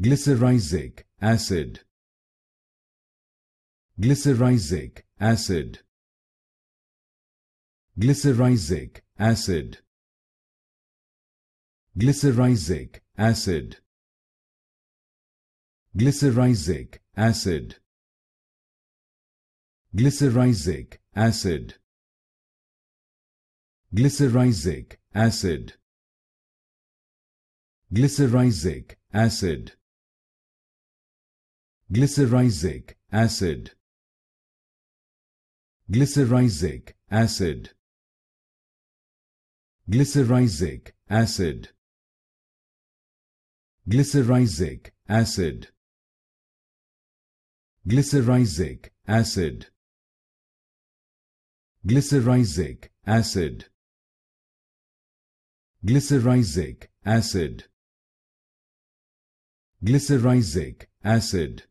glycyrrhizic acid glycyrrhizic acid glycyrrhizic acid glycyrrhizic acid glycyrrhizic acid glycyrrhizic acid glycyrrhizic acid glycyrrhizic acid glycyrrhizic acid glycyrrhizic acid glycyrrhizic acid glycyrrhizic acid glycyrrhizic acid glycyrrhizic acid glycyrrhizic acid glycyrrhizic acid glycyrrhizic acid